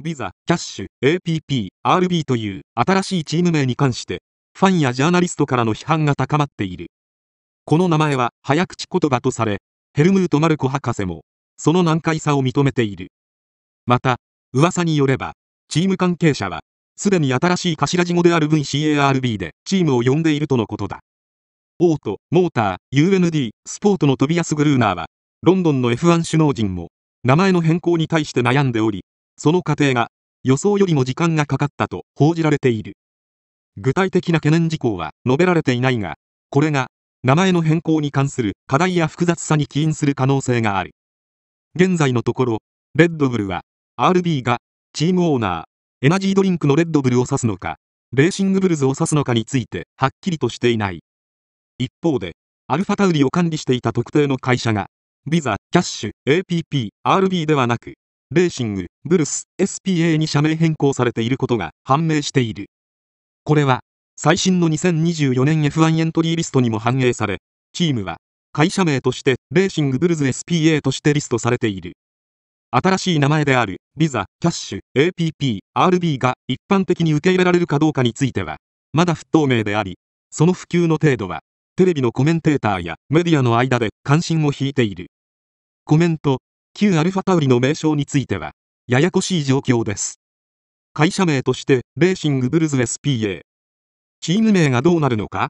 ビザ、キャッシュ、APP、RB という新しいチーム名に関して、ファンやジャーナリストからの批判が高まっている。この名前は早口言葉とされ、ヘルムート・マルコ博士も、その難解さを認めている。また、噂によれば、チーム関係者は、すでに新しい頭地語である VCARB でチームを呼んでいるとのことだ。オート、モーター、UND、スポートのトビアス・グルーナーは、ロンドンの F1 首脳陣も、名前の変更に対して悩んでおり、その過程が予想よりも時間がかかったと報じられている。具体的な懸念事項は述べられていないが、これが名前の変更に関する課題や複雑さに起因する可能性がある。現在のところ、レッドブルは RB がチームオーナー、エナジードリンクのレッドブルを指すのか、レーシングブルズを指すのかについてはっきりとしていない。一方で、アルファタウリを管理していた特定の会社が、ビザ、キャッシュ、APP、RB ではなく、レーシング、ブルス、SPA に社名変更されていることが判明している。これは、最新の2024年 F1 エントリーリストにも反映され、チームは、会社名として、レーシングブルズ SPA としてリストされている。新しい名前である、ビザ、キャッシュ、APP、RB が一般的に受け入れられるかどうかについては、まだ不透明であり、その普及の程度は、テレビのコメンテーターやメディアの間で関心を引いている。コメント、旧アルファタウリの名称については、ややこしい状況です。会社名として、レーシングブルズ SPA。チーム名がどうなるのか